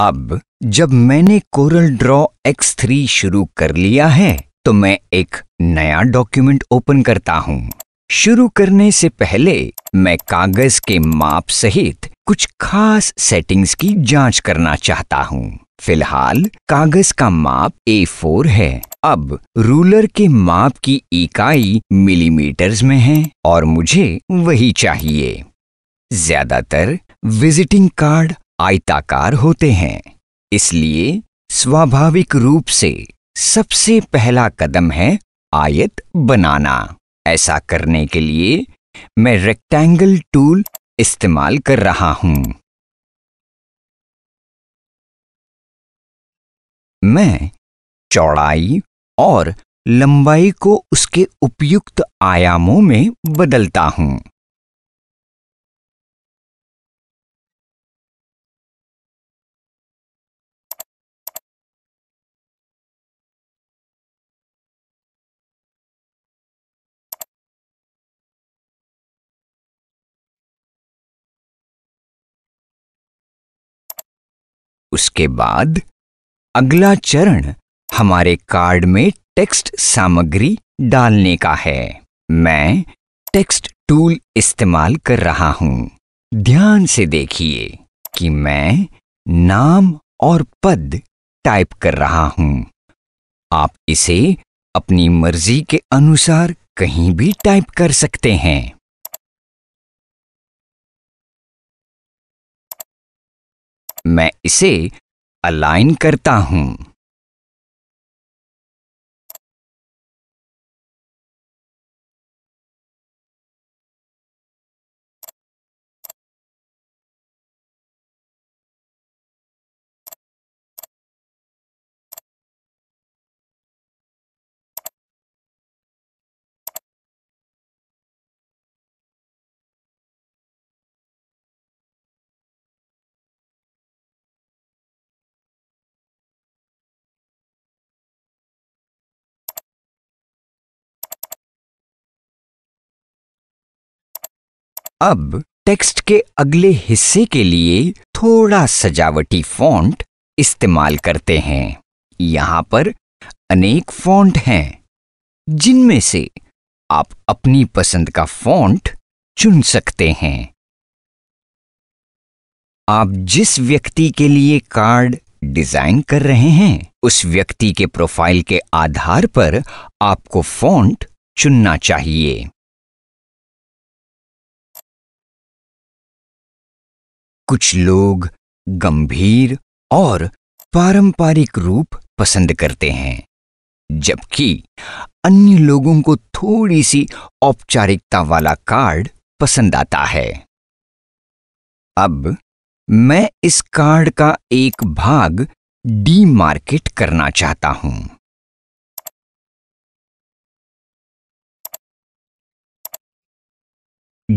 अब जब मैंने कोरल ड्रॉ एक्स थ्री शुरू कर लिया है तो मैं एक नया डॉक्यूमेंट ओपन करता हूँ शुरू करने से पहले मैं कागज के माप सहित कुछ खास सेटिंग्स की जांच करना चाहता हूँ फिलहाल कागज का माप A4 है अब रूलर के माप की इकाई मिलीमीटर्स में है और मुझे वही चाहिए ज्यादातर विजिटिंग कार्ड आयताकार होते हैं इसलिए स्वाभाविक रूप से सबसे पहला कदम है आयत बनाना ऐसा करने के लिए मैं रेक्टेंगल टूल इस्तेमाल कर रहा हूं मैं चौड़ाई और लंबाई को उसके उपयुक्त आयामों में बदलता हूं उसके बाद अगला चरण हमारे कार्ड में टेक्स्ट सामग्री डालने का है मैं टेक्स्ट टूल इस्तेमाल कर रहा हूं ध्यान से देखिए कि मैं नाम और पद टाइप कर रहा हूं आप इसे अपनी मर्जी के अनुसार कहीं भी टाइप कर सकते हैं मैं इसे अलाइन करता हूं अब टेक्स्ट के अगले हिस्से के लिए थोड़ा सजावटी फॉन्ट इस्तेमाल करते हैं यहां पर अनेक फॉन्ट हैं जिनमें से आप अपनी पसंद का फॉन्ट चुन सकते हैं आप जिस व्यक्ति के लिए कार्ड डिजाइन कर रहे हैं उस व्यक्ति के प्रोफाइल के आधार पर आपको फॉन्ट चुनना चाहिए कुछ लोग गंभीर और पारंपरिक रूप पसंद करते हैं जबकि अन्य लोगों को थोड़ी सी औपचारिकता वाला कार्ड पसंद आता है अब मैं इस कार्ड का एक भाग डी मार्केट करना चाहता हूं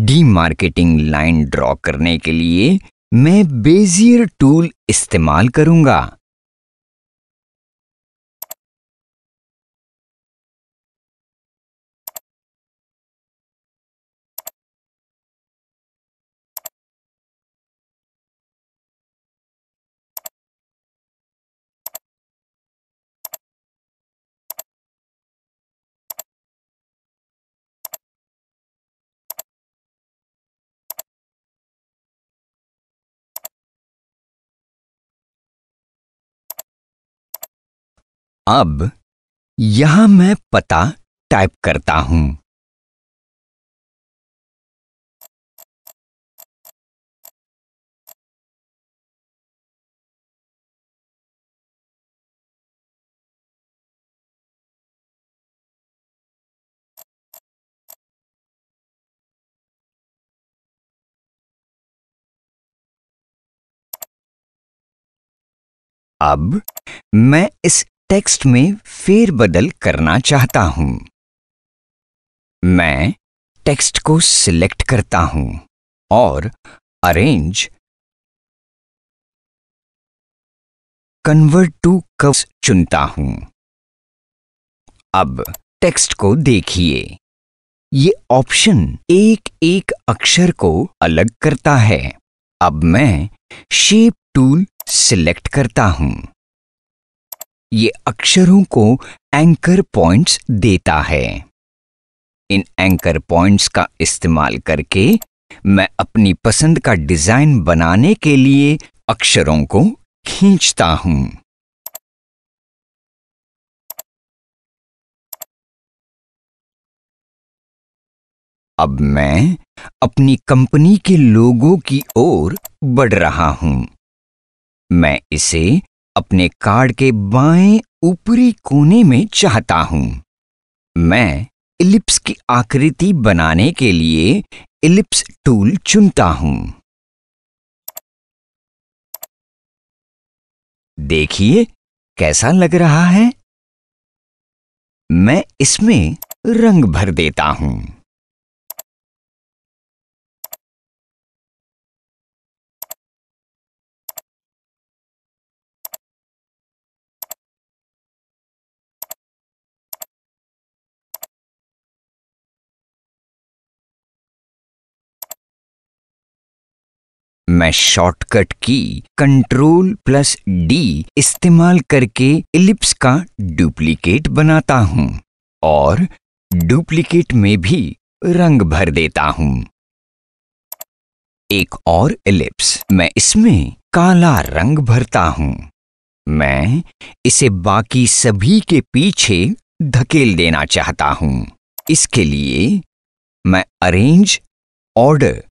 डी मार्केटिंग लाइन ड्रॉ करने के लिए मैं बेजियर टूल इस्तेमाल करूंगा अब यहां मैं पता टाइप करता हूं अब मैं इस टेक्स्ट में फेरबदल करना चाहता हूं मैं टेक्स्ट को सिलेक्ट करता हूं और अरेंज कन्वर्ट टू कव्स चुनता हूं अब टेक्स्ट को देखिए ये ऑप्शन एक एक अक्षर को अलग करता है अब मैं शेप टूल सिलेक्ट करता हूं ये अक्षरों को एंकर पॉइंट्स देता है इन एंकर पॉइंट्स का इस्तेमाल करके मैं अपनी पसंद का डिजाइन बनाने के लिए अक्षरों को खींचता हूं अब मैं अपनी कंपनी के लोगों की ओर बढ़ रहा हूं मैं इसे अपने कार्ड के बाएं ऊपरी कोने में चाहता हूं मैं इलिप्स की आकृति बनाने के लिए इलिप्स टूल चुनता हूं देखिए कैसा लग रहा है मैं इसमें रंग भर देता हूं मैं शॉर्टकट की कंट्रोल प्लस डी इस्तेमाल करके इलिप्स का डुप्लीकेट बनाता हूँ और डुप्लीकेट में भी रंग भर देता हूँ एक और इलिप्स मैं इसमें काला रंग भरता हूँ मैं इसे बाकी सभी के पीछे धकेल देना चाहता हूँ इसके लिए मैं arrange order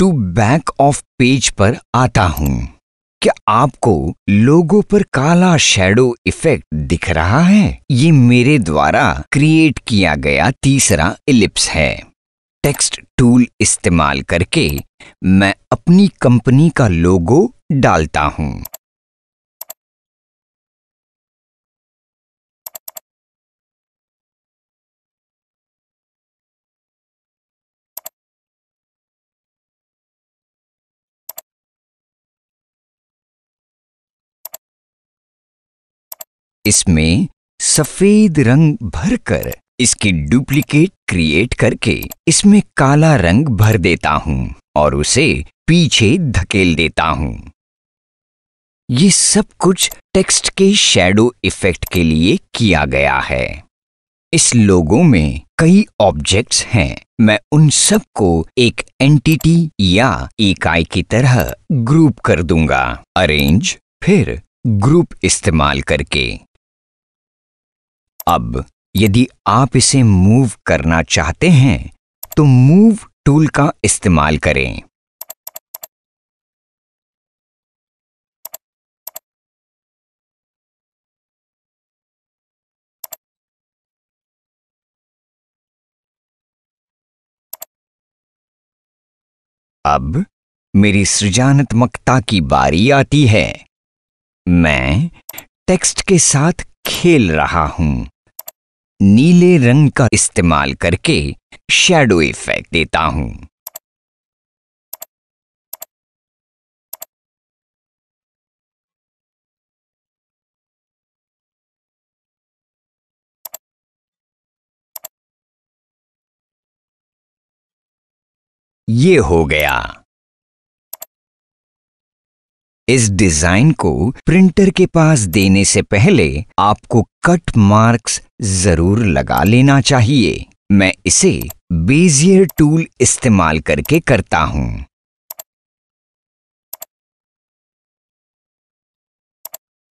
to back of page पर आता हूं क्या आपको लोगों पर काला शेडो इफेक्ट दिख रहा है ये मेरे द्वारा क्रिएट किया गया तीसरा इलिप्स है टेक्स्ट टूल इस्तेमाल करके मैं अपनी कंपनी का लोगो डालता हूँ इसमें सफेद रंग भरकर इसकी डुप्लीकेट क्रिएट करके इसमें काला रंग भर देता हूं और उसे पीछे धकेल देता हूं ये सब कुछ टेक्स्ट के शेडो इफेक्ट के लिए किया गया है इस लोगो में कई ऑब्जेक्ट्स हैं मैं उन सब को एक एंटिटी या इकाई की तरह ग्रुप कर दूंगा अरेंज फिर ग्रुप इस्तेमाल करके अब यदि आप इसे मूव करना चाहते हैं तो मूव टूल का इस्तेमाल करें अब मेरी सृजनात्मकता की बारी आती है मैं टेक्स्ट के साथ खेल रहा हूं नीले रंग का इस्तेमाल करके शेडो इफेक्ट देता हूं ये हो गया इस डिजाइन को प्रिंटर के पास देने से पहले आपको कट मार्क्स जरूर लगा लेना चाहिए मैं इसे बेजियर टूल इस्तेमाल करके करता हूं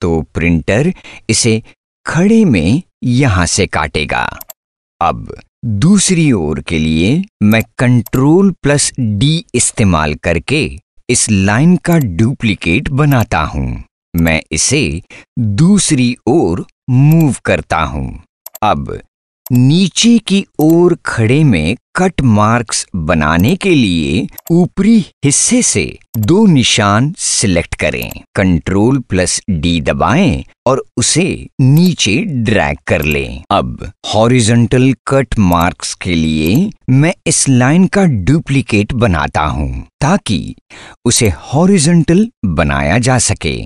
तो प्रिंटर इसे खड़े में यहां से काटेगा अब दूसरी ओर के लिए मैं कंट्रोल प्लस डी इस्तेमाल करके इस लाइन का डुप्लीकेट बनाता हूं मैं इसे दूसरी ओर मूव करता हूं अब नीचे की ओर खड़े में कट मार्क्स बनाने के लिए ऊपरी हिस्से से दो निशान सिलेक्ट करें कंट्रोल प्लस डी दबाएं और उसे नीचे ड्रैग कर लें। अब हॉरिजेंटल कट मार्क्स के लिए मैं इस लाइन का डुप्लीकेट बनाता हूँ ताकि उसे हॉरिजेंटल बनाया जा सके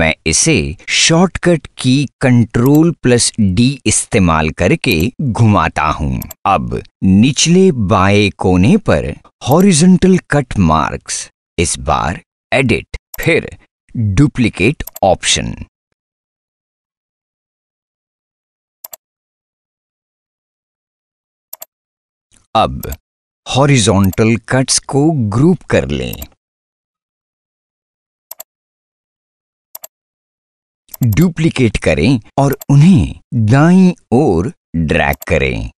मैं इसे शॉर्टकट की कंट्रोल प्लस डी इस्तेमाल करके घुमाता हूँ अब निचले बाएं कोने पर हॉरिजेंटल कट मार्क्स इस बार एडिट फिर डुप्लीकेट ऑप्शन अब हॉरिजॉन्टल कट्स को ग्रुप कर लें डुप्लीकेट करें और उन्हें दाई ओर ड्रैग करें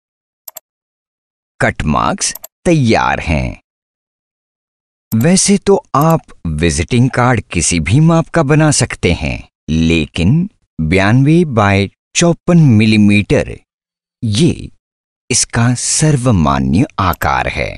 कट मार्क्स तैयार हैं वैसे तो आप विजिटिंग कार्ड किसी भी माप का बना सकते हैं लेकिन बयानवे बाय चौपन मिलीमीटर ये इसका सर्वमान्य आकार है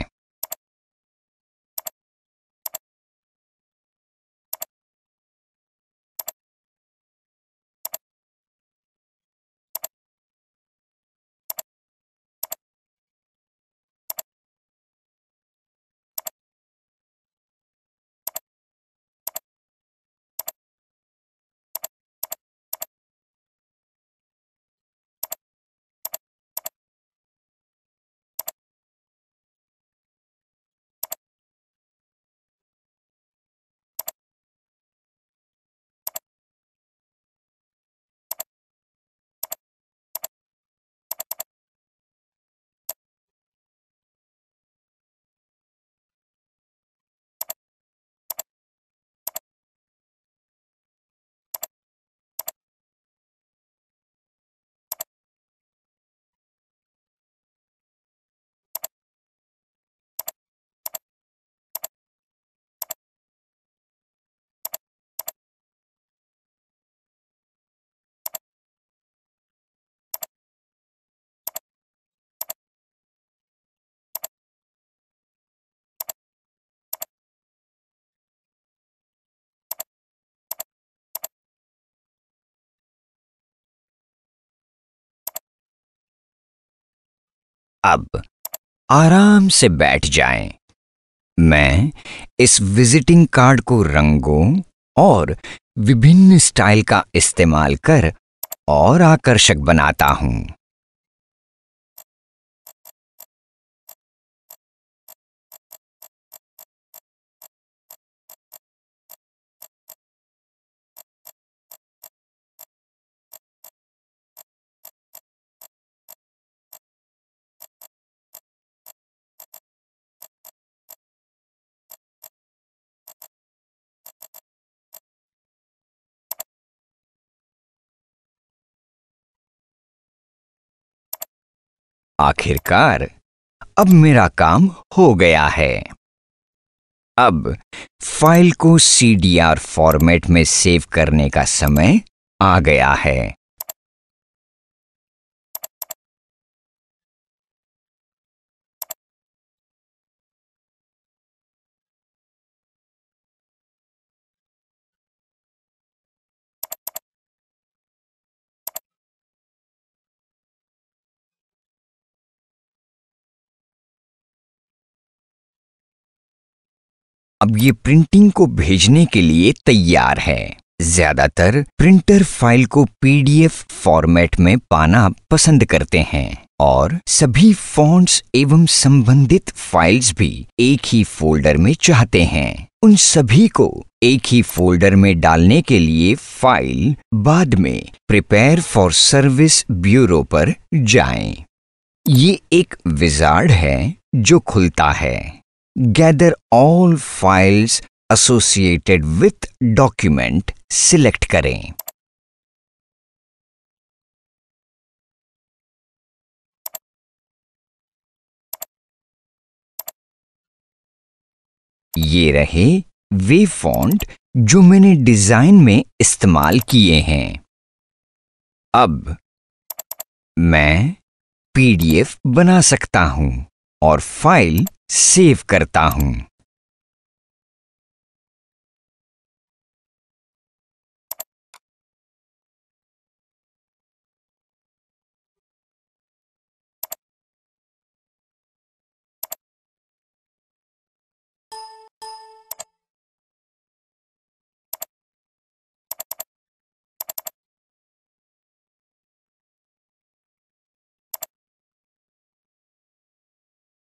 अब आराम से बैठ जाएं। मैं इस विजिटिंग कार्ड को रंगों और विभिन्न स्टाइल का इस्तेमाल कर और आकर्षक बनाता हूं आखिरकार अब मेरा काम हो गया है अब फाइल को सी डी आर फॉर्मेट में सेव करने का समय आ गया है अब ये प्रिंटिंग को भेजने के लिए तैयार है ज्यादातर प्रिंटर फाइल को पीडीएफ फॉर्मेट में पाना पसंद करते हैं और सभी फॉन्ट्स एवं संबंधित फाइल्स भी एक ही फोल्डर में चाहते हैं उन सभी को एक ही फोल्डर में डालने के लिए फाइल बाद में प्रिपेयर फॉर सर्विस ब्यूरो पर जाएं। ये एक विजार्ड है जो खुलता है gather all files associated with document select करें ये रहे वे फॉन्ट जो मैंने डिजाइन में इस्तेमाल किए हैं अब मैं पीडीएफ बना सकता हूं और फाइल सेव करता हूँ